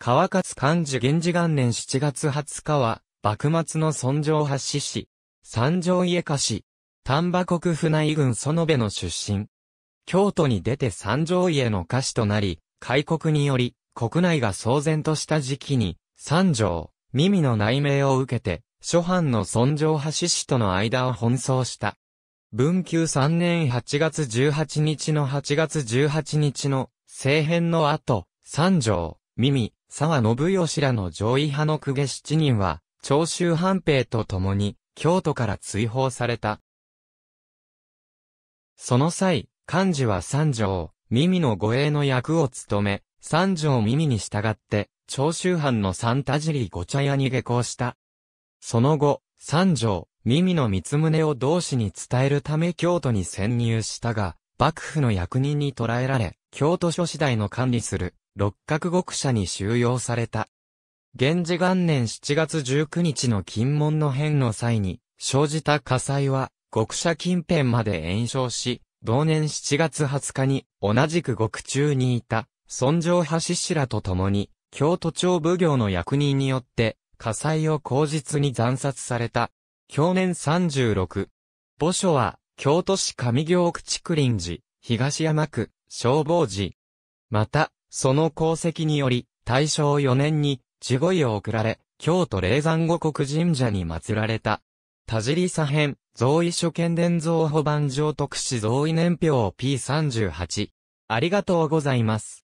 川勝漢治源氏元年7月20日は、幕末の尊上発死し、三条家家氏、丹波国府内郡園部の出身。京都に出て三条家の家氏となり、開国により、国内が騒然とした時期に、三条、耳の内名を受けて、諸藩の尊上発志氏との間を奔走した。文久三年8月18日の8月18日の政変の後、三条、耳、沢信義らの上位派の公家七人は、長州藩兵と共に、京都から追放された。その際、漢字は三条、耳の護衛の役を務め、三条耳に従って、長州藩の三田尻御茶屋に下校した。その後、三条、耳の三宗を同志に伝えるため京都に潜入したが、幕府の役人に捕らえられ、京都諸次第の管理する六角獄舎に収容された。源氏元年7月19日の金門の変の際に、生じた火災は、獄舎近辺まで延焼し、同年7月20日に、同じく獄中にいた、尊上橋氏らと共に、京都庁奉行の役人によって、火災を口実に残殺された。去年36。墓所は、京都市上京区竹林寺、東山区、消防寺。また、その功績により、大正4年に、地声位を送られ、京都霊山五国神社に祀られた。田尻左辺、造位所見伝造保番上特使造位年表 P38。ありがとうございます。